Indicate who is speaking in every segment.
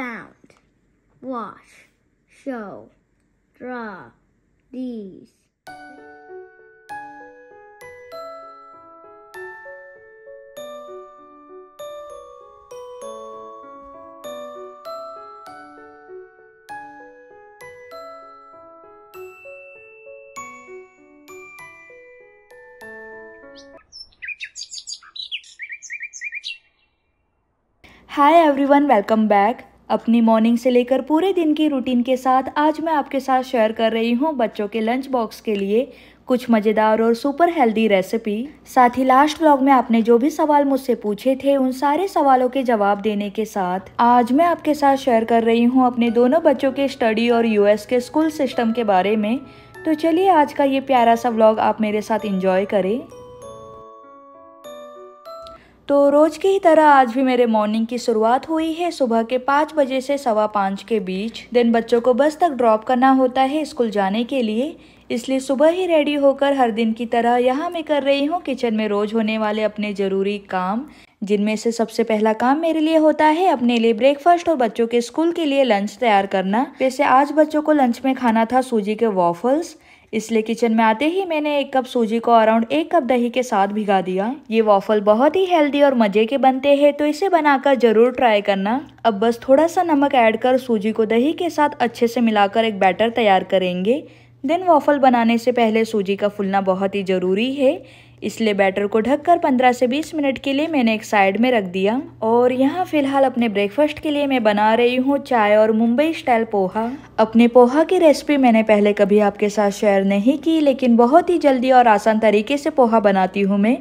Speaker 1: found, wash, show, draw, these. Hi everyone, welcome back. अपनी morning से लेकर पूरे दिन की रूटीन के साथ आज मैं आपके साथ शेयर कर रही हूँ बच्चों के लंच बॉक्स के लिए कुछ मज़ेदार और सुपर हेल्दी रेसिपी साथ ही लास्ट ब्लॉग में आपने जो भी सवाल मुझसे पूछे थे उन सारे सवालों के जवाब देने के साथ आज मैं आपके साथ शेयर कर रही हूँ अपने दोनों बच्चों के स्टडी और यूएस के स्कूल सिस्टम के बारे में तो चलिए आज का ये प्यारा सा ब्लॉग आप मेरे साथ इंजॉय करें तो रोज़ की ही तरह आज भी मेरे मॉर्निंग की शुरुआत हुई है सुबह के पाँच बजे से सवा पाँच के बीच दिन बच्चों को बस तक ड्रॉप करना होता है स्कूल जाने के लिए इसलिए सुबह ही रेडी होकर हर दिन की तरह यहाँ मैं कर रही हूँ किचन में रोज़ होने वाले अपने ज़रूरी काम जिनमें से सबसे पहला काम मेरे लिए होता है अपने लिए ब्रेकफास्ट और बच्चों के स्कूल के लिए लंच तैयार करना वैसे आज बच्चों को लंच में खाना था सूजी के वॉफल्स इसलिए किचन में आते ही मैंने एक कप सूजी को अराउंड एक कप दही के साथ भिगा दिया ये वॉफल बहुत ही हेल्दी और मज़े के बनते हैं तो इसे बनाकर ज़रूर ट्राई करना अब बस थोड़ा सा नमक ऐड कर सूजी को दही के साथ अच्छे से मिलाकर एक बैटर तैयार करेंगे देन वॉफल बनाने से पहले सूजी का फुलना बहुत ही ज़रूरी है इसलिए बैटर को ढककर 15 से 20 मिनट के लिए मैंने एक साइड में रख दिया और यहाँ फ़िलहाल अपने ब्रेकफास्ट के लिए मैं बना रही हूँ चाय और मुंबई स्टाइल पोहा अपने पोहा की रेसिपी मैंने पहले कभी आपके साथ शेयर नहीं की लेकिन बहुत ही जल्दी और आसान तरीके से पोहा बनाती हूँ मैं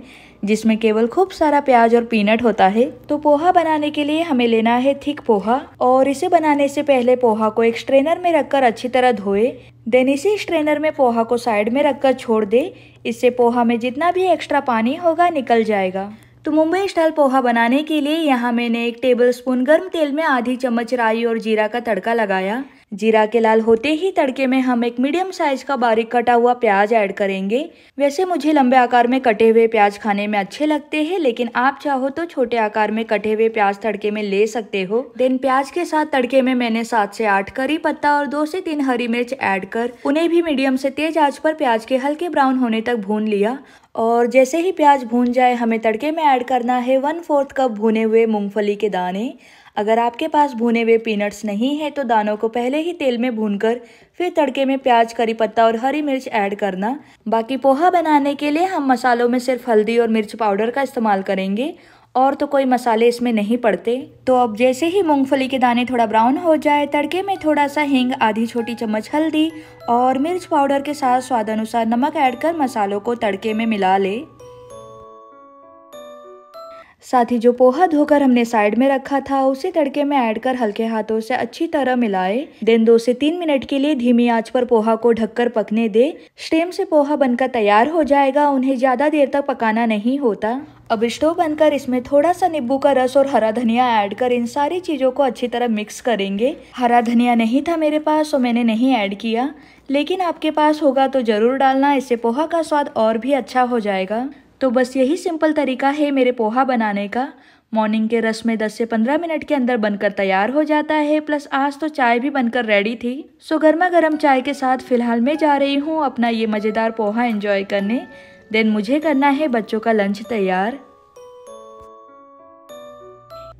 Speaker 1: जिसमें केवल खूब सारा प्याज और पीनट होता है तो पोहा बनाने के लिए हमें लेना है थिक पोहा और इसे बनाने से पहले पोहा को एक स्ट्रेनर में रखकर अच्छी तरह धोए देन इसी स्ट्रेनर में पोहा को साइड में रखकर छोड़ दे इससे पोहा में जितना भी एक्स्ट्रा पानी होगा निकल जाएगा तो मुंबई स्टाइल पोहा बनाने के लिए यहाँ मैंने एक टेबल स्पून गर्म तेल में आधी चम्मच राई और जीरा का तड़का लगाया जीरा के लाल होते ही तड़के में हम एक मीडियम साइज का बारीक कटा हुआ प्याज ऐड करेंगे वैसे मुझे लंबे आकार में कटे हुए प्याज खाने में अच्छे लगते हैं लेकिन आप चाहो तो छोटे आकार में कटे हुए प्याज तड़के में ले सकते हो देन प्याज के साथ तड़के में मैंने सात से आठ करी पत्ता और दो से तीन हरी मिर्च ऐड कर उन्हें भी मीडियम से तेज आँच पर प्याज के हल्के ब्राउन होने तक भून लिया और जैसे ही प्याज भून जाए हमें तड़के में ऐड करना है वन फोर्थ कप भुने हुए मूंगफली के दाने अगर आपके पास भुने हुए पीनट्स नहीं है तो दानों को पहले ही तेल में भूनकर फिर तड़के में प्याज करी पत्ता और हरी मिर्च ऐड करना बाकी पोहा बनाने के लिए हम मसालों में सिर्फ हल्दी और मिर्च पाउडर का इस्तेमाल करेंगे और तो कोई मसाले इसमें नहीं पड़ते तो अब जैसे ही मूंगफली के दाने थोड़ा ब्राउन हो जाए तड़के में थोड़ा सा हींग आधी छोटी चम्मच हल्दी और मिर्च पाउडर के साथ स्वाद अनुसार नमक ऐड कर मसालों को तड़के में मिला ले साथ ही जो पोहा धोकर हमने साइड में रखा था उसे तड़के में ऐड कर हल्के हाथों से अच्छी तरह मिलाए देन दो से तीन मिनट के लिए धीमी आंच पर पोहा को ढककर पकने दे स्टेम से पोहा बनकर तैयार हो जाएगा उन्हें ज़्यादा देर तक पकाना नहीं होता अब स्टोव बनकर इसमें थोड़ा सा नींबू का रस और हरा धनिया ऐड कर इन सारी चीज़ों को अच्छी तरह मिक्स करेंगे हरा धनिया नहीं था मेरे पास तो मैंने नहीं ऐड किया लेकिन आपके पास होगा तो ज़रूर डालना इससे पोहा का स्वाद और भी अच्छा हो जाएगा तो बस यही सिंपल तरीका है मेरे पोहा बनाने का मॉर्निंग के रस में 10 से 15 मिनट के अंदर बनकर तैयार हो जाता है प्लस आज तो चाय भी बनकर रेडी थी सो गर्मा गर्म चाय के साथ फ़िलहाल मैं जा रही हूँ अपना ये मज़ेदार पोहा एंजॉय करने देन मुझे करना है बच्चों का लंच तैयार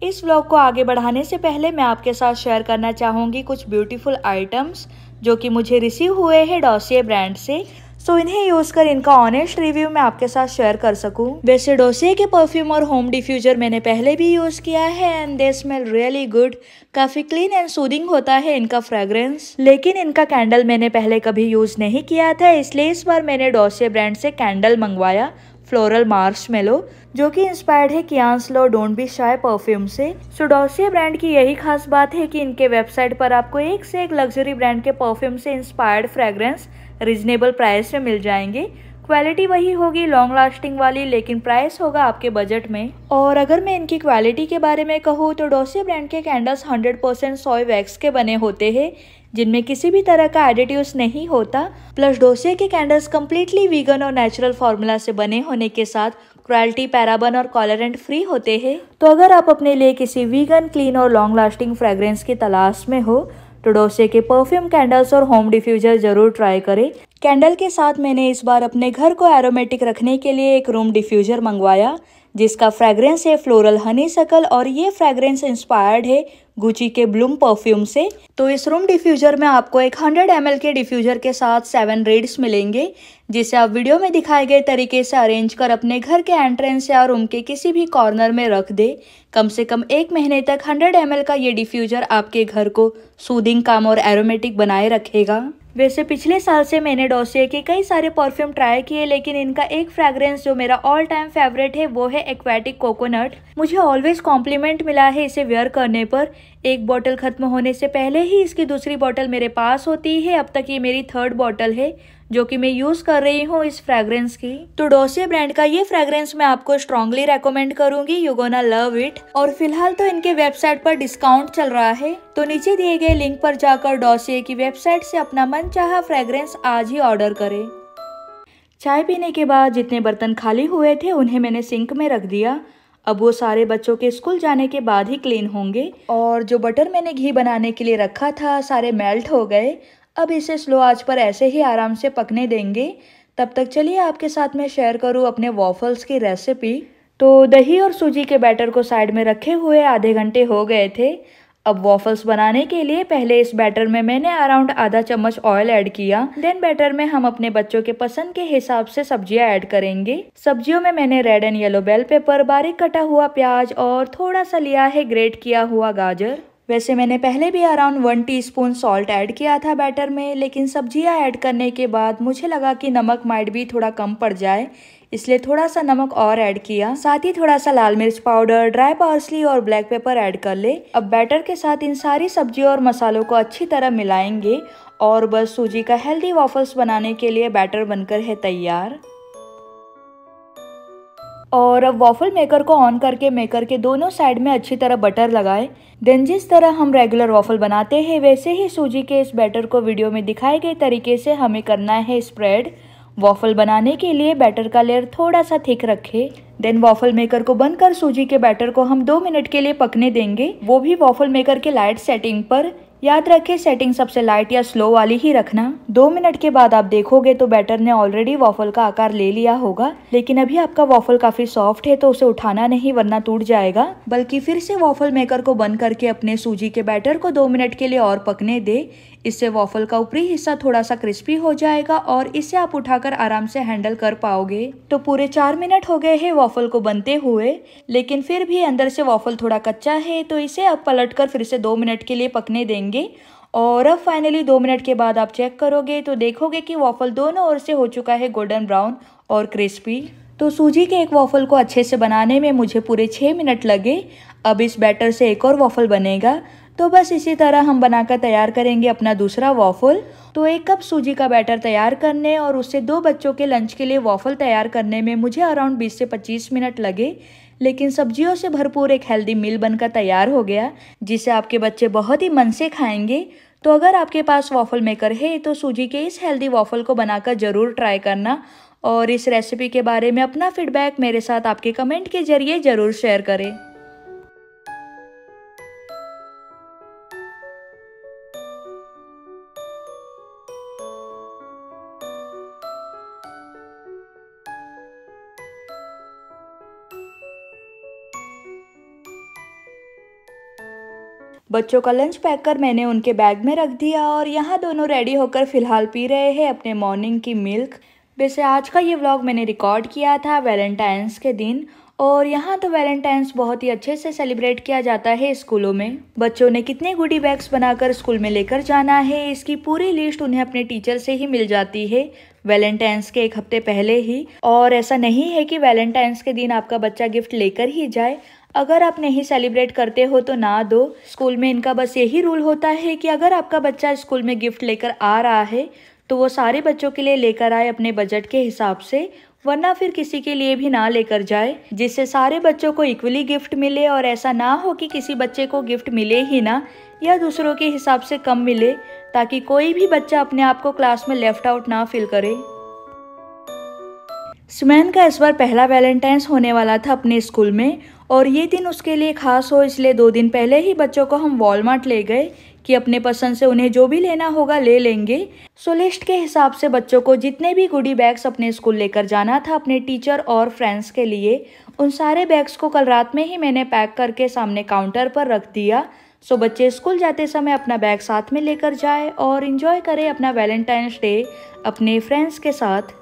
Speaker 1: इस व्लॉग को आगे बढ़ाने से पहले मैं आपके साथ शेयर करना चाहूँगी कुछ ब्यूटीफुल आइटम्स जो कि मुझे रिसीव हुए हैं डॉसिए ब्रांड से सो तो इन्हें यूज कर इनका ऑनेस्ट रिव्यू मैं आपके साथ शेयर कर सकूं वैसे डोसे के परफ्यूम और होम डिफ्यूजर मैंने पहले भी यूज किया है and they smell really good काफी क्लीन एंड सूदिंग होता है इनका फ्रेग्रेंस लेकिन इनका कैंडल मैंने पहले कभी यूज नहीं किया था इसलिए इस बार मैंने डोसे ब्रांड से कैंडल मंगवाया फ्लोरल मेलो जो कि इंस्पायर्ड है love don't be shy perfume से सुडोसिया ब्रांड की यही खास बात है कि इनके वेबसाइट पर आपको एक से एक लग्जरी ब्रांड के परफ्यूम से इंस्पायर्ड फ्रेग्रेंस रिजनेबल प्राइस में मिल जाएंगे क्वालिटी वही होगी लॉन्ग लास्टिंग वाली लेकिन प्राइस होगा आपके बजट में और अगर मैं इनकी क्वालिटी के बारे में कहूँ तो डोसे ब्रांड के कैंडल्स 100% परसेंट सोय वैक्स के बने होते हैं जिनमें किसी भी तरह का एडिट्यूस नहीं होता प्लस डोसे के कैंडल्स कम्प्लीटली वीगन और नेचुरल फार्मूला से बने होने के साथ क्वालिटी पैराबन और कॉलरेंट फ्री होते हैं तो अगर आप अपने लिए किसी वीगन क्लीन और लॉन्ग लास्टिंग फ्रेग्रेंस की तलाश में हो टोडोसे तो के परफ्यूम कैंडल्स और होम डिफ्यूजर जरूर ट्राई करें कैंडल के साथ मैंने इस बार अपने घर को एरोमेटिक रखने के लिए एक रूम डिफ्यूजर मंगवाया जिसका फ्रेगरेंस है फ्लोरल हनी सकल और ये फ्रेगरेंस इंस्पायर्ड है गुची के ब्लूम परफ्यूम से तो इस रूम डिफ्यूजर में आपको एक 100 एम के डिफ्यूजर के साथ सेवन रेड्स मिलेंगे जिसे आप वीडियो में दिखाए गए तरीके से अरेंज कर अपने घर के एंट्रेंस या रूम के किसी भी कॉर्नर में रख दे कम से कम एक महीने तक 100 एम का ये डिफ्यूजर आपके घर को सूदिंग काम और एरोमेटिक बनाए रखेगा वैसे पिछले साल से मैंने डोसिया के कई सारे परफ्यूम ट्राई किए लेकिन इनका एक फ्रेग्रेंस जो मेरा ऑल टाइम फेवरेट है वो है एक्वेटिक कोकोनट मुझे ऑलवेज कॉम्प्लीमेंट मिला है इसे वेयर करने पर एक बॉटल ख़त्म होने से पहले ही इसकी दूसरी बॉटल मेरे पास होती है अब तक ये मेरी थर्ड बॉटल है जो कि मैं यूज़ कर रही हूँ इस फ्रेगरेंस की तो डोसे ब्रांड का ये फ्रेगरेंस मैं आपको स्ट्रांगली रेकमेंड करूंगी यू गोना लव इट और फिलहाल तो इनके वेबसाइट पर डिस्काउंट चल रहा है तो नीचे दिए गए लिंक पर जाकर डोसे की वेबसाइट से अपना मन चाह फ्रेग्रेंस आज ही ऑर्डर करें चाय पीने के बाद जितने बर्तन खाली हुए थे उन्हें मैंने सिंक में रख दिया अब वो सारे बच्चों के स्कूल जाने के बाद ही क्लीन होंगे और जो बटर मैंने घी बनाने के लिए रखा था सारे मेल्ट हो गए अब इसे स्लो आंच पर ऐसे ही आराम से पकने देंगे तब तक चलिए आपके साथ मैं शेयर करूँ अपने वॉफल्स की रेसिपी तो दही और सूजी के बैटर को साइड में रखे हुए आधे घंटे हो गए थे अब वॉफल्स बनाने के लिए पहले इस बैटर में मैंने अराउंड आधा चम्मच ऑयल ऐड किया देन बैटर में हम अपने बच्चों के पसंद के हिसाब से सब्जियां ऐड करेंगे सब्जियों में मैंने red and yellow bell pepper बारीक कटा हुआ प्याज और थोड़ा सा लिया है ग्रेट किया हुआ गाजर वैसे मैंने पहले भी around one teaspoon salt add किया था बैटर में लेकिन सब्जियां ऐड करने के बाद मुझे लगा कि नमक माइट भी थोड़ा कम पड़ जाए इसलिए थोड़ा सा नमक और ऐड किया साथ ही थोड़ा सा लाल मिर्च पाउडर ड्राई पार्सली और ब्लैक पेपर ऐड कर ले अब बैटर के साथ इन सारी सब्जियों और मसालों को अच्छी तरह मिलाएंगे और बस सूजी का हेल्दी वॉफल्स बनाने के लिए बैटर बनकर है तैयार और अब वॉफल मेकर को ऑन करके मेकर के दोनों साइड में अच्छी तरह बटर लगाए देन जिस तरह हम रेगुलर वॉफल बनाते हैं वैसे ही सूजी के इस बैटर को वीडियो में दिखाए गए तरीके से हमें करना है स्प्रेड वॉफल बनाने के लिए बैटर का लेयर थोड़ा सा थिक रखे देन वॉफल मेकर को बंद कर सूजी के बैटर को हम दो मिनट के लिए पकने देंगे वो भी वॉफल मेकर के लाइट सेटिंग पर याद रखें सेटिंग सबसे लाइट या स्लो वाली ही रखना दो मिनट के बाद आप देखोगे तो बैटर ने ऑलरेडी वॉफल का आकार ले लिया होगा लेकिन अभी आपका वॉफल काफी सॉफ्ट है तो उसे उठाना नहीं वरना टूट जाएगा बल्कि फिर से वॉफल मेकर को बंद करके अपने सूजी के बैटर को दो मिनट के लिए और पकने दे इससे वॉफल का ऊपरी हिस्सा थोड़ा सा क्रिस्पी हो जाएगा और इसे आप उठाकर आराम से हैंडल कर पाओगे तो पूरे चार मिनट हो गए हैं वॉफल को बनते हुए लेकिन फिर भी अंदर से वॉफल थोड़ा कच्चा है तो इसे आप पलट फिर से दो मिनट के लिए पकने देंगे और अब फाइनली दो मिनट के बाद आप चेक करोगे तो देखोगे कि वॉफल दोनों ओर से हो चुका है गोल्डन ब्राउन और क्रिस्पी तो सूजी के एक वॉफल को अच्छे से बनाने में मुझे पूरे छः मिनट लगे अब इस बैटर से एक और वॉफल बनेगा तो बस इसी तरह हम बनाकर तैयार करेंगे अपना दूसरा वॉफल तो एक कप सूजी का बैटर तैयार करने और उससे दो बच्चों के लंच के लिए वॉफल तैयार करने में मुझे अराउंड 20 से 25 मिनट लगे लेकिन सब्जियों से भरपूर एक हेल्दी मील बनकर तैयार हो गया जिसे आपके बच्चे बहुत ही मन से खाएंगे तो अगर आपके पास वॉफल मेकर है तो सूजी के इस हेल्दी वॉफल को बनाकर ज़रूर ट्राई करना और इस रेसिपी के बारे में अपना फीडबैक मेरे साथ आपके कमेंट के जरिए ज़रूर शेयर करें बच्चों का लंच पैक कर मैंने उनके बैग में रख दिया और यहाँ दोनों रेडी होकर फ़िलहाल पी रहे हैं अपने मॉर्निंग की मिल्क वैसे आज का ये व्लॉग मैंने रिकॉर्ड किया था वैलेंटाइंस के दिन और यहाँ तो वैलेंटाइंस बहुत ही अच्छे से सेलिब्रेट किया जाता है स्कूलों में बच्चों ने कितने गुडी बैग्स बनाकर स्कूल में लेकर जाना है इसकी पूरी लिस्ट उन्हें अपने टीचर से ही मिल जाती है वैलेंटाइंस के एक हफ्ते पहले ही और ऐसा नहीं है कि वैलेंटाइंस के दिन आपका बच्चा गिफ्ट लेकर ही जाए अगर आप नहीं सेलिब्रेट करते हो तो ना दो स्कूल में इनका बस यही रूल होता है कि अगर आपका बच्चा स्कूल में गिफ्ट लेकर आ रहा है तो वो सारे बच्चों के लिए लेकर आए अपने बजट के हिसाब से वरना फिर किसी के लिए भी ना लेकर जाए जिससे सारे बच्चों को इक्वली गिफ्ट मिले और ऐसा ना हो कि किसी बच्चे को गिफ्ट मिले ही ना या दूसरों के हिसाब से कम मिले ताकि कोई भी बच्चा अपने आप को क्लास में लेफ्ट आउट ना फील करे सुमैन का इस बार पहला वैलेंटाइंस होने वाला था अपने स्कूल में और ये दिन उसके लिए खास हो इसलिए दो दिन पहले ही बच्चों को हम वॉलमार्ट ले गए कि अपने पसंद से उन्हें जो भी लेना होगा ले लेंगे सो लिस्ट के हिसाब से बच्चों को जितने भी गुडी बैग्स अपने स्कूल लेकर जाना था अपने टीचर और फ्रेंड्स के लिए उन सारे बैग्स को कल रात में ही मैंने पैक करके सामने काउंटर पर रख दिया सो बच्चे स्कूल जाते समय अपना बैग साथ में लेकर जाए और इन्जॉय करें अपना वैलेंटाइंस डे अपने फ्रेंड्स के साथ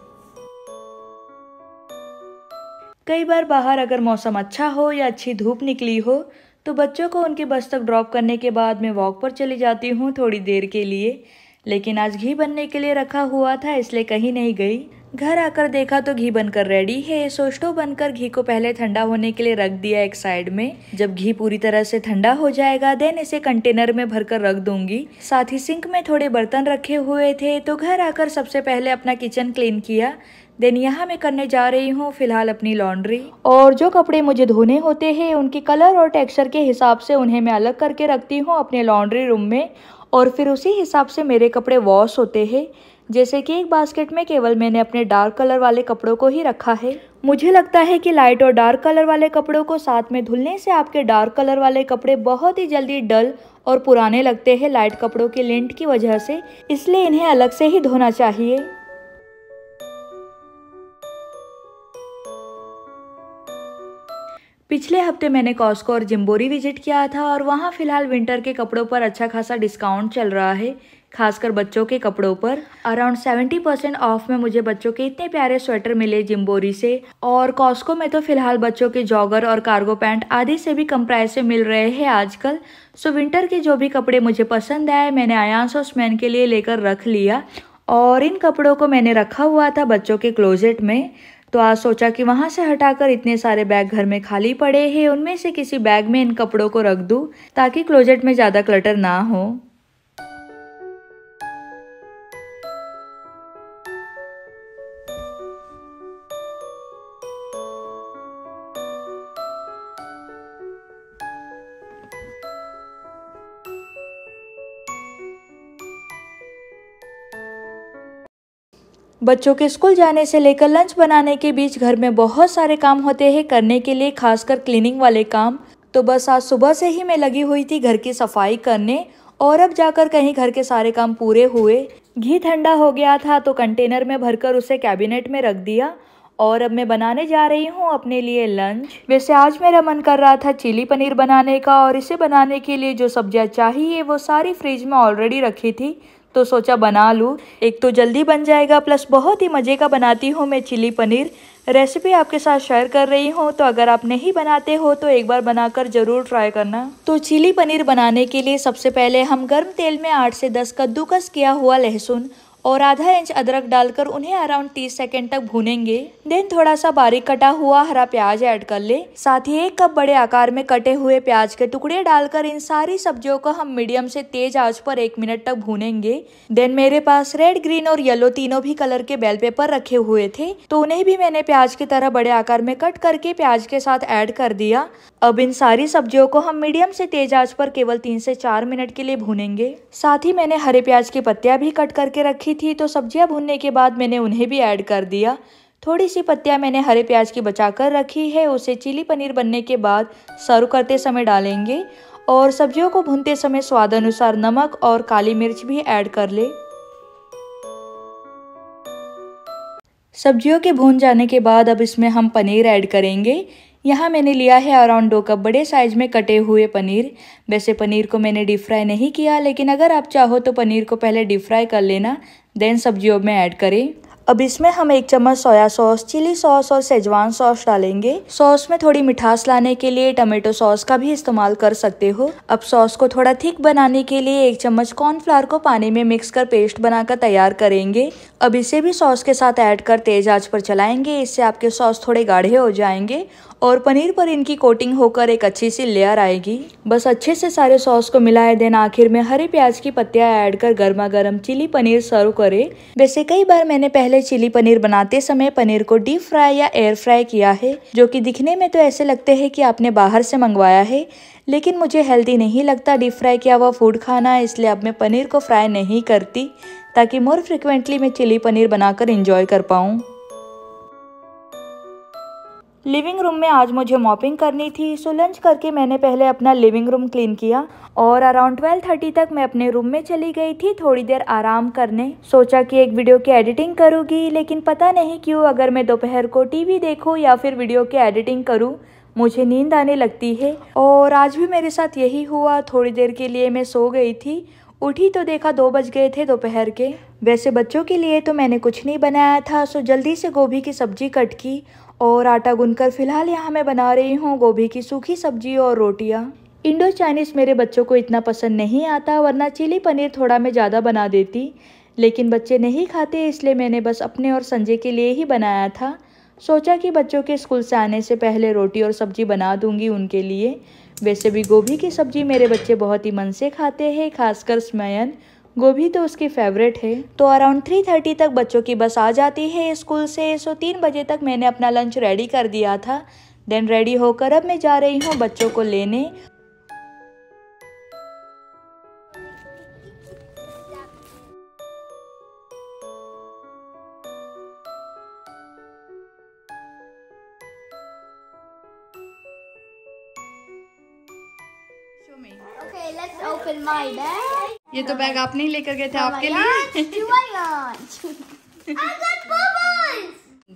Speaker 1: कई बार बाहर अगर मौसम अच्छा हो या अच्छी धूप निकली हो तो बच्चों को उनके बस तक ड्रॉप करने के बाद मैं वॉक पर चली जाती हूँ थोड़ी देर के लिए लेकिन आज घी बनने के लिए रखा हुआ था इसलिए कहीं नहीं गई घर आकर देखा तो घी बनकर रेडी है सोस्टो बनकर घी को पहले ठंडा होने के लिए रख दिया एक साइड में जब घी पूरी तरह से ठंडा हो जाएगा देन इसे कंटेनर में भरकर रख दूंगी साथ ही सिंक में थोड़े बर्तन रखे हुए थे तो घर आकर सबसे पहले अपना किचन क्लीन किया देन यहाँ मैं करने जा रही हूँ फिलहाल अपनी लॉन्ड्री और जो कपड़े मुझे धोने होते हैं उनके कलर और टेक्सचर के हिसाब से उन्हें मैं अलग करके रखती हूँ अपने लॉन्ड्री रूम में और फिर उसी हिसाब से मेरे कपड़े वॉश होते हैं जैसे कि एक बास्केट में केवल मैंने अपने डार्क कलर वाले कपड़ों को ही रखा है मुझे लगता है कि लाइट और डार्क कलर वाले कपड़ों को साथ में धुलने से आपके डार्क कलर वाले कपड़े बहुत ही जल्दी डल और पुराने लगते हैं लाइट कपड़ों के लेंट की वजह से इसलिए इन्हें अलग से ही धोना चाहिए पिछले हफ्ते मैंने कॉस्को और जिम्बोरी विजिट किया था और वहाँ फिलहाल विंटर के कपड़ों पर अच्छा खासा डिस्काउंट चल रहा है खासकर बच्चों के कपड़ों पर अराउंड सेवेंटी परसेंट ऑफ में मुझे बच्चों के इतने प्यारे स्वेटर मिले जिम्बोरी से और कॉस्को में तो फिलहाल बच्चों के जॉगर और कार्गो पैंट आदि से भी कम प्राइस में मिल रहे हैं आजकल सो विंटर के जो भी कपड़े मुझे पसंद आए मैंने आयांस और स्मैन के लिए लेकर रख लिया और इन कपड़ों को मैंने रखा हुआ था बच्चों के क्लोजेट में तो आज सोचा कि वहाँ से हटाकर इतने सारे बैग घर में खाली पड़े हैं उनमें से किसी बैग में इन कपड़ों को रख दूँ ताकि क्लोजेट में ज़्यादा क्लटर ना हो बच्चों के स्कूल जाने से लेकर लंच बनाने के बीच घर में बहुत सारे काम होते हैं करने के लिए खासकर क्लीनिंग वाले काम तो बस आज सुबह से ही मैं लगी हुई थी घर की सफाई करने और अब जाकर कहीं घर के सारे काम पूरे हुए घी ठंडा हो गया था तो कंटेनर में भरकर उसे कैबिनेट में रख दिया और अब मैं बनाने जा रही हूँ अपने लिए लंच वैसे आज मेरा मन कर रहा था चिली पनीर बनाने का और इसे बनाने के लिए जो सब्जियाँ चाहिए वो सारी फ्रिज में ऑलरेडी रखी थी तो सोचा बना लूँ एक तो जल्दी बन जाएगा प्लस बहुत ही मज़े का बनाती हूँ मैं चिली पनीर रेसिपी आपके साथ शेयर कर रही हूँ तो अगर आप नहीं बनाते हो तो एक बार बनाकर ज़रूर ट्राई करना तो चिली पनीर बनाने के लिए सबसे पहले हम गर्म तेल में आठ से दस कद्दूकस किया हुआ लहसुन और आधा इंच अदरक डालकर उन्हें अराउंड तीस सेकेंड तक भूनेंगे देन थोड़ा सा बारीक कटा हुआ हरा प्याज ऐड कर ले साथ ही एक कप बड़े आकार में कटे हुए प्याज के टुकड़े डालकर इन सारी सब्जियों को हम मीडियम से तेज आंच पर एक मिनट तक भूनेंगे देन मेरे पास रेड ग्रीन और येलो तीनों भी कलर के बेल पेपर रखे हुए थे तो उन्हें भी मैंने प्याज की तरह बड़े आकार में कट करके प्याज के साथ एड कर दिया अब इन सारी सब्जियों को हम मीडियम से तेज आंच पर केवल तीन से चार मिनट के लिए भूनेंगे साथ ही मैंने हरे प्याज की पत्तियां भी कट करके रखी थी तो सब्जियां भूनने के बाद मैंने उन्हें भी ऐड कर दिया थोड़ी सी पत्तियां मैंने हरे प्याज की बचा कर रखी है उसे चिली पनीर बनने के बाद सर्व करते समय डालेंगे और सब्जियों को भूनते समय स्वाद अनुसार नमक और काली मिर्च भी ऐड कर ले सब्जियों के भून जाने के बाद अब इसमें हम पनीर ऐड करेंगे यहाँ मैंने लिया है अराउंड दो कप बड़े साइज में कटे हुए पनीर वैसे पनीर को मैंने डीप फ्राई नहीं किया लेकिन अगर आप चाहो तो पनीर को पहले डीप फ्राई कर लेना देन सब्जियों में ऐड करें अब इसमें हम एक चम्मच सोया सॉस चिली सॉस और सेजवान सॉस डालेंगे सॉस में थोड़ी मिठास लाने के लिए टमेटो सॉस का भी इस्तेमाल कर सकते हो अब सॉस को थोड़ा थिक बनाने के लिए एक चम्मच कॉर्नफ्लावर को पानी में मिक्स कर पेस्ट बनाकर तैयार करेंगे अब इसे भी सॉस के साथ ऐड कर तेज़ आंच पर चलाएंगे इससे आपके सॉस थोड़े गाढ़े हो जाएंगे और पनीर पर इनकी कोटिंग होकर एक अच्छी सी लेयर आएगी बस अच्छे से सारे सॉस को मिलाए देन आखिर में हरे प्याज की पत्तियां ऐड कर गर्मा गर्म चिली पनीर सर्व करें वैसे कई बार मैंने पहले चिली पनीर बनाते समय पनीर को डीप फ्राई या एयर फ्राई किया है जो कि दिखने में तो ऐसे लगते हैं कि आपने बाहर से मंगवाया है लेकिन मुझे हेल्दी नहीं लगता डीप फ्राई किया हुआ फूड खाना इसलिए अब मैं पनीर को फ्राई नहीं करती ताकि मोर फ्रिक्वेंटली मैं चिली पनीर बनाकर इंजॉय कर पाऊँ लिविंग रूम में आज मुझे मॉपिंग करनी थी सो लंच करके मैंने पहले अपना लिविंग रूम क्लीन किया और अराउंड ट्वेल्व थर्टी तक मैं अपने रूम में चली गई थी थोड़ी देर आराम करने सोचा कि एक वीडियो की एडिटिंग करूँगी लेकिन पता नहीं क्यों अगर मैं दोपहर को टीवी देखूँ या फिर वीडियो की एडिटिंग करूँ मुझे नींद आने लगती है और आज भी मेरे साथ यही हुआ थोड़ी देर के लिए मैं सो गई थी उठी तो देखा दो बज गए थे दोपहर के वैसे बच्चों के लिए तो मैंने कुछ नहीं बनाया था सो जल्दी से गोभी की सब्जी कट की और आटा गूंदकर फिलहाल यहाँ मैं बना रही हूँ गोभी की सूखी सब्जी और रोटियाँ इंडो चाइनीज़ मेरे बच्चों को इतना पसंद नहीं आता वरना चिली पनीर थोड़ा मैं ज़्यादा बना देती लेकिन बच्चे नहीं खाते इसलिए मैंने बस अपने और संजय के लिए ही बनाया था सोचा कि बच्चों के स्कूल से आने से पहले रोटी और सब्जी बना दूंगी उनके लिए वैसे भी गोभी की सब्जी मेरे बच्चे बहुत ही मन से खाते हैं खासकर स्मयन गोभी तो उसकी फेवरेट है तो अराउंड थ्री थर्टी तक बच्चों की बस आ जाती है स्कूल से सो तीन बजे तक मैंने अपना लंच रेडी कर दिया था देन रेडी होकर अब मैं जा रही हूँ बच्चों को लेने ये तो बैग आप नहीं लेकर गए थे आपके लिए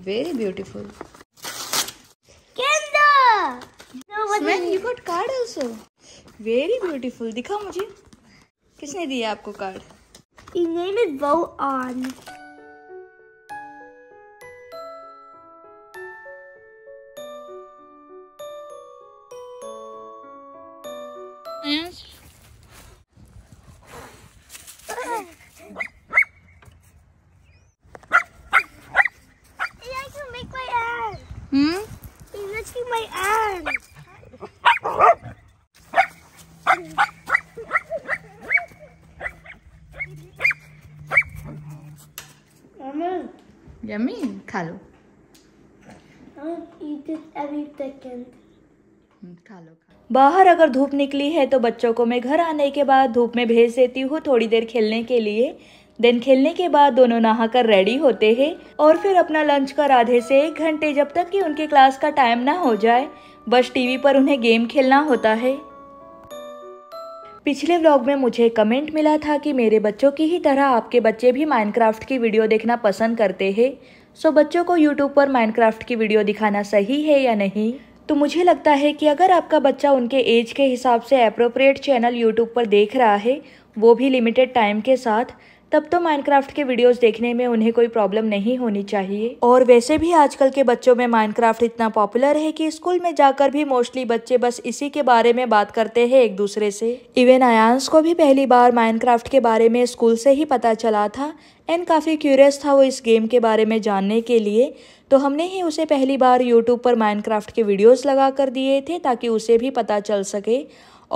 Speaker 1: वेरी ब्यूटिफुल वेरी ब्यूटीफुल दिखा मुझे किसने दिया आपको कार्ड इन इज बो खा लो oh, हम्म, बाहर अगर धूप निकली है तो बच्चों को मैं घर आने के बाद धूप में भेज देती हूँ थोड़ी देर खेलने के लिए देन खेलने के बाद दोनों नहाकर रेडी होते हैं और फिर अपना लंच कर आधे से एक घंटे जब तक कि उनके क्लास का टाइम ना हो जाए बस टीवी पर उन्हें गेम खेलना होता है पिछले व्लॉग में मुझे कमेंट मिला था कि मेरे बच्चों की ही तरह आपके बच्चे भी माइनक्राफ्ट की वीडियो देखना पसंद करते हैं सो बच्चों को यूट्यूब पर माइनक्राफ्ट की वीडियो दिखाना सही है या नहीं तो मुझे लगता है कि अगर आपका बच्चा उनके एज के हिसाब से अप्रोप्रिएट चैनल यूट्यूब पर देख रहा है वो भी लिमिटेड टाइम के साथ तब तो माइनक्राफ्ट के वीडियोस देखने में उन्हें कोई प्रॉब्लम नहीं होनी चाहिए और वैसे भी आजकल के बच्चों में माइनक्राफ्ट इतना पॉपुलर है कि स्कूल में जाकर भी मोस्टली बच्चे बस इसी के बारे में बात करते हैं एक दूसरे से इवन आयांस को भी पहली बार माइनक्राफ्ट के बारे में स्कूल से ही पता चला था एंड काफ़ी क्यूरियस था वो इस गेम के बारे में जानने के लिए तो हमने ही उसे पहली बार यूट्यूब पर माइनक्राफ्ट के वीडियोज लगा कर दिए थे ताकि उसे भी पता चल सके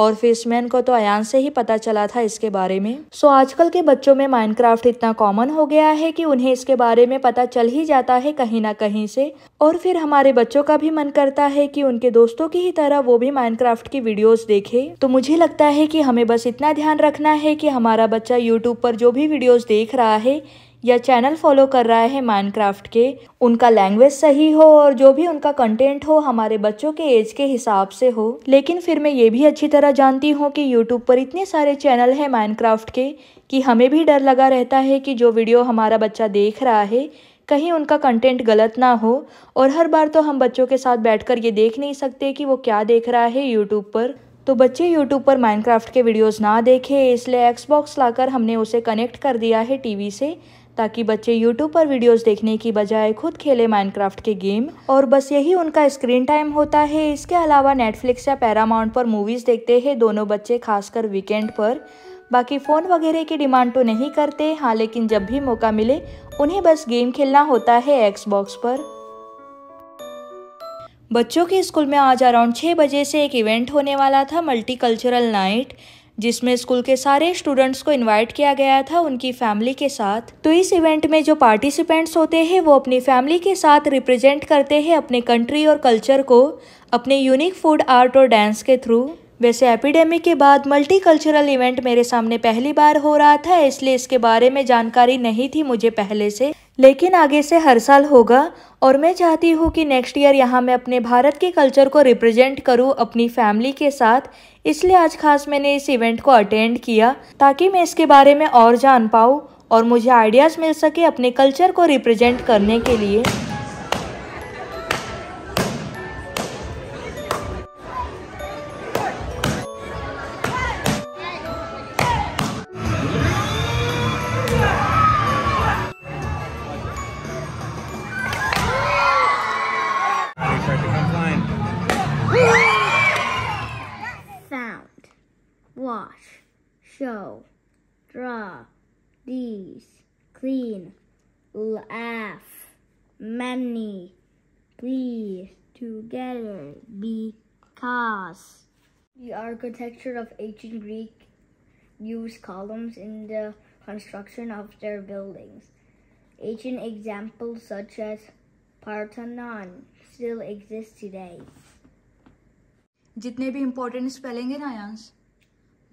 Speaker 1: और फिशमैन को तो अयान से ही पता चला था इसके बारे में सो आजकल के बच्चों में माइनक्राफ्ट इतना कॉमन हो गया है कि उन्हें इसके बारे में पता चल ही जाता है कहीं ना कहीं से और फिर हमारे बच्चों का भी मन करता है कि उनके दोस्तों की ही तरह वो भी माइनक्राफ्ट की वीडियोस देखे तो मुझे लगता है कि हमें बस इतना ध्यान रखना है कि हमारा बच्चा यूट्यूब पर जो भी वीडियोज देख रहा है या चैनल फॉलो कर रहा है माइनक्राफ्ट के उनका लैंग्वेज सही हो और जो भी उनका कंटेंट हो हमारे बच्चों के एज के हिसाब से हो लेकिन फिर मैं ये भी अच्छी तरह जानती हूँ कि यूट्यूब पर इतने सारे चैनल हैं माइनक्राफ्ट के कि हमें भी डर लगा रहता है कि जो वीडियो हमारा बच्चा देख रहा है कहीं उनका कंटेंट गलत ना हो और हर बार तो हम बच्चों के साथ बैठकर ये देख नहीं सकते कि वो क्या देख रहा है यूट्यूब पर तो बच्चे यूट्यूब पर माइनक्राफ्ट के वीडियोस ना देखे इसलिए एक्सबॉक्स लाकर हमने उसे कनेक्ट कर दिया है टीवी से ताकि बच्चे यूट्यूब पर वीडियोस देखने की बजाय खुद खेले माइनक्राफ्ट के गेम और बस यही उनका स्क्रीन टाइम होता है इसके अलावा नेटफ्लिक्स या पैरामाउंट पर मूवीज़ देखते हैं दोनों बच्चे खासकर वीकेंड पर बाकी फ़ोन वगैरह की डिमांड तो नहीं करते हाँ लेकिन जब भी मौका मिले उन्हें बस गेम खेलना होता है एक्सबॉक्स पर बच्चों के स्कूल में आज अराउंड छः बजे से एक इवेंट होने वाला था मल्टीकल्चरल नाइट जिसमें स्कूल के सारे स्टूडेंट्स को इनवाइट किया गया था उनकी फैमिली के साथ तो इस इवेंट में जो पार्टिसिपेंट्स होते हैं वो अपनी फैमिली के साथ रिप्रेजेंट करते हैं अपने कंट्री और कल्चर को अपने यूनिक फूड आर्ट और डांस के थ्रू वैसे एपिडेमिक के बाद मल्टी कल्चरल इवेंट मेरे सामने पहली बार हो रहा था इसलिए इसके बारे में जानकारी नहीं थी मुझे पहले से लेकिन आगे से हर साल होगा और मैं चाहती हूँ कि नेक्स्ट ईयर यहाँ मैं अपने भारत के कल्चर को रिप्रेजेंट करूँ अपनी फैमिली के साथ इसलिए आज खास मैंने इस इवेंट को अटेंड किया ताकि मैं इसके बारे में और जान पाऊँ और मुझे आइडियाज़ मिल सके अपने कल्चर को रिप्रेजेंट करने के लिए wash, show, draw, these, clean, laugh, many, please, together, because. The architecture of ancient Greek used columns in the construction of their buildings. Ancient examples such as Parthenon still exist today. जितने भी important spelling है ना yarns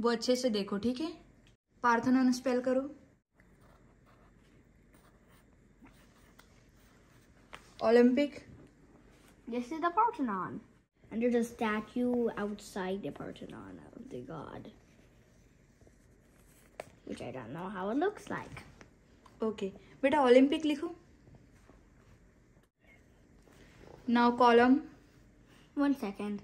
Speaker 1: वो अच्छे से देखो ठीक है पार्थनोन स्पेल करो Olympic this is the Parthenon and there is a statue outside the Parthenon of the god which I don't know how it looks like okay बेटा ओलंपिक लिखो now column one second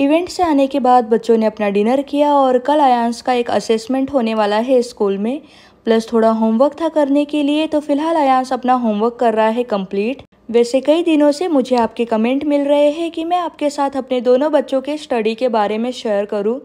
Speaker 1: event से आने के बाद बच्चों ने अपना dinner किया और कल आयांस का एक असेसमेंट होने वाला है स्कूल में प्लस थोड़ा होमवर्क था करने के लिए तो फिलहाल आयांस अपना होमवर्क कर रहा है कंप्लीट वैसे कई दिनों से मुझे आपके कमेंट मिल रहे हैं कि मैं आपके साथ अपने दोनों बच्चों के स्टडी के बारे में शेयर करूँ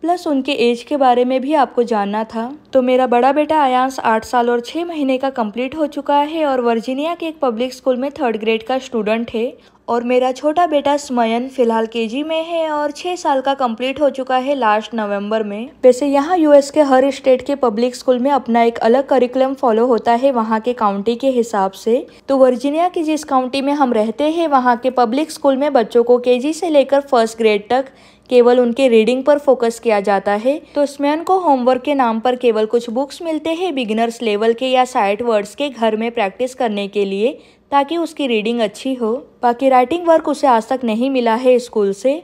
Speaker 1: प्लस उनके एज के बारे में भी आपको जानना था तो मेरा बड़ा बेटा आयांस आठ साल और छः महीने का कंप्लीट हो चुका है और वर्जीनिया के एक पब्लिक स्कूल में थर्ड ग्रेड का स्टूडेंट है और मेरा छोटा बेटा स्मयन फिलहाल केजी में है और छः साल का कंप्लीट हो चुका है लास्ट नवंबर में वैसे यहाँ यूएस के हर स्टेट के पब्लिक स्कूल में अपना एक अलग करिकुलम फॉलो होता है वहाँ के काउंटी के हिसाब से तो वर्जीनिया की जिस काउंटी में हम रहते हैं वहाँ के पब्लिक स्कूल में बच्चों को के से लेकर फर्स्ट ग्रेड तक केवल उनके रीडिंग पर फोकस किया जाता है तो स्मैन को होमवर्क के नाम पर केवल कुछ बुक्स मिलते हैं बिगिनर्स लेवल के या साइट वर्ड्स के घर में प्रैक्टिस करने के लिए ताकि उसकी रीडिंग अच्छी हो बाकी राइटिंग वर्क उसे आज तक नहीं मिला है स्कूल से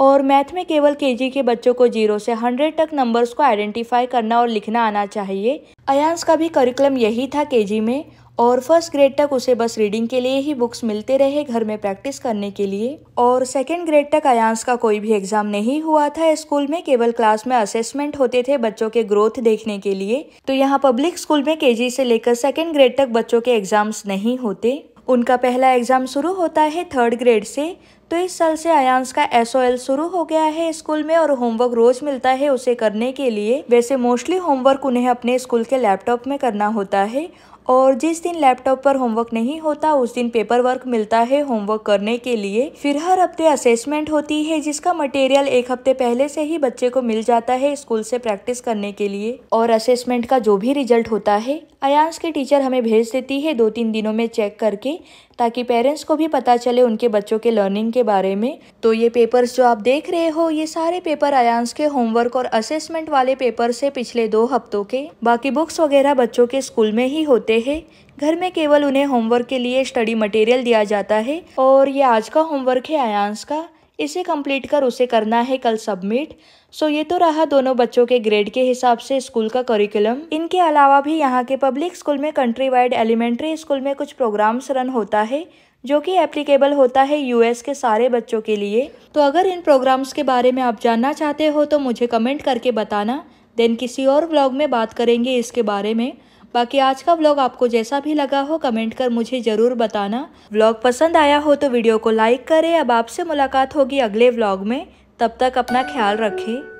Speaker 1: और मैथ में केवल केजी के बच्चों को जीरो से हंड्रेड तक नंबर्स को आइडेंटिफाई करना और लिखना आना चाहिए अयांस का भी करिकुलम यही था केजी में और फर्स्ट ग्रेड तक उसे बस रीडिंग के लिए ही बुक्स मिलते रहे घर में प्रैक्टिस करने के लिए और सेकेंड ग्रेड तक अयांस का कोई भी एग्जाम नहीं हुआ था स्कूल में केवल क्लास में असेसमेंट होते थे बच्चों के ग्रोथ देखने के लिए तो यहाँ पब्लिक स्कूल में के से लेकर सेकेंड ग्रेड तक बच्चों के एग्जाम्स नहीं होते उनका पहला एग्जाम शुरू होता है थर्ड ग्रेड से तो इस साल से अयांस का एस शुरू हो गया है स्कूल में और होमवर्क रोज मिलता है उसे करने के लिए वैसे मोस्टली होमवर्क उन्हें अपने स्कूल के लैपटॉप में करना होता है और जिस दिन लैपटॉप पर होमवर्क नहीं होता उस दिन पेपर वर्क मिलता है होमवर्क करने के लिए फिर हर हफ्ते असेसमेंट होती है जिसका मटेरियल एक हफ्ते पहले से ही बच्चे को मिल जाता है स्कूल से प्रैक्टिस करने के लिए और असेसमेंट का जो भी रिजल्ट होता है अयांश के टीचर हमें भेज देती है दो तीन दिनों में चेक करके ताकि पेरेंट्स को भी पता चले उनके बच्चों के लर्निंग के बारे में तो ये पेपर्स जो आप देख रहे हो ये सारे पेपर अयांस के होमवर्क और असेसमेंट वाले पेपर से पिछले दो हफ्तों के बाकी बुक्स वगैरह बच्चों के स्कूल में ही होते हैं घर में केवल उन्हें होमवर्क के लिए स्टडी मटेरियल दिया जाता है और ये आज का होमवर्क है आयांस का इसे कंप्लीट कर उसे करना है कल सबमिट सो ये तो रहा दोनों बच्चों के ग्रेड के हिसाब से स्कूल का करिकुलम इनके अलावा भी यहाँ के पब्लिक स्कूल में कंट्री वाइड एलिमेंट्री स्कूल में कुछ प्रोग्राम्स रन होता है जो कि एप्लीकेबल होता है यूएस के सारे बच्चों के लिए तो अगर इन प्रोग्राम्स के बारे में आप जानना चाहते हो तो मुझे कमेंट करके बताना देन किसी और ब्लॉग में बात करेंगे इसके बारे में बाकी आज का व्लॉग आपको जैसा भी लगा हो कमेंट कर मुझे ज़रूर बताना व्लॉग पसंद आया हो तो वीडियो को लाइक करें अब आपसे मुलाकात होगी अगले व्लॉग में तब तक अपना ख्याल रखें